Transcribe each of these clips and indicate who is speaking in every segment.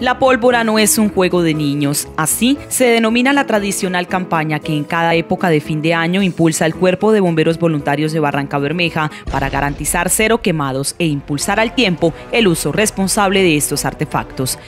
Speaker 1: La pólvora no es un juego de niños, así se denomina la tradicional campaña que en cada época de fin de año impulsa el Cuerpo de Bomberos Voluntarios de Barranca Bermeja para garantizar cero quemados e impulsar al tiempo el uso responsable de estos artefactos.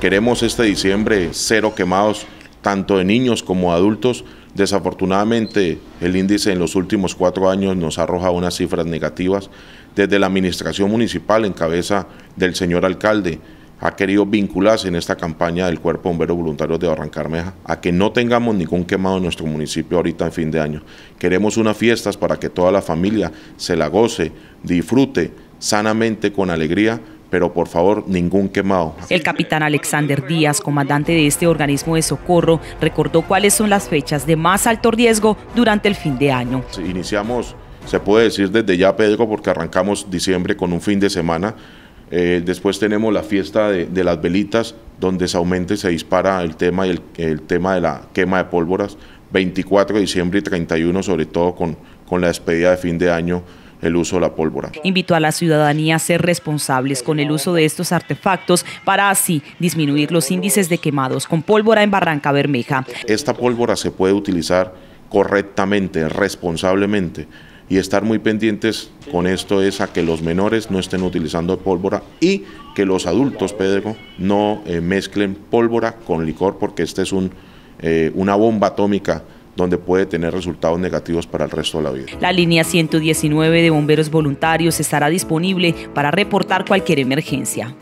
Speaker 2: Queremos este diciembre cero quemados, tanto de niños como de adultos. Desafortunadamente, el índice en los últimos cuatro años nos arroja unas cifras negativas. Desde la administración municipal, en cabeza del señor alcalde, ha querido vincularse en esta campaña del Cuerpo bombero Voluntario de Barrancarmeja a que no tengamos ningún quemado en nuestro municipio ahorita en fin de año. Queremos unas fiestas para que toda la familia se la goce, disfrute sanamente, con alegría, pero por favor ningún quemado.
Speaker 1: El capitán Alexander Díaz, comandante de este organismo de socorro, recordó cuáles son las fechas de más alto riesgo durante el fin de año.
Speaker 2: Iniciamos, se puede decir desde ya Pedro, porque arrancamos diciembre con un fin de semana eh, después tenemos la fiesta de, las velitas, donde se aumenta y se dispara el tema, el, tema de la quema de pólvoras, 24 de diciembre y 31, sobre todo con, con la despedida de fin de año el uso de la pólvora.
Speaker 1: Invitó a la ciudadanía a ser responsables con el uso de estos artefactos para así disminuir los índices de quemados con pólvora en Barranca Bermeja.
Speaker 2: Esta pólvora se puede utilizar correctamente, responsablemente y estar muy pendientes con esto es a que los menores no estén utilizando pólvora y que los adultos, Pedro, no eh, mezclen pólvora con licor porque esta es eh, una bomba atómica donde puede tener resultados negativos para el resto de la vida.
Speaker 1: La línea 119 de bomberos voluntarios estará disponible para reportar cualquier emergencia.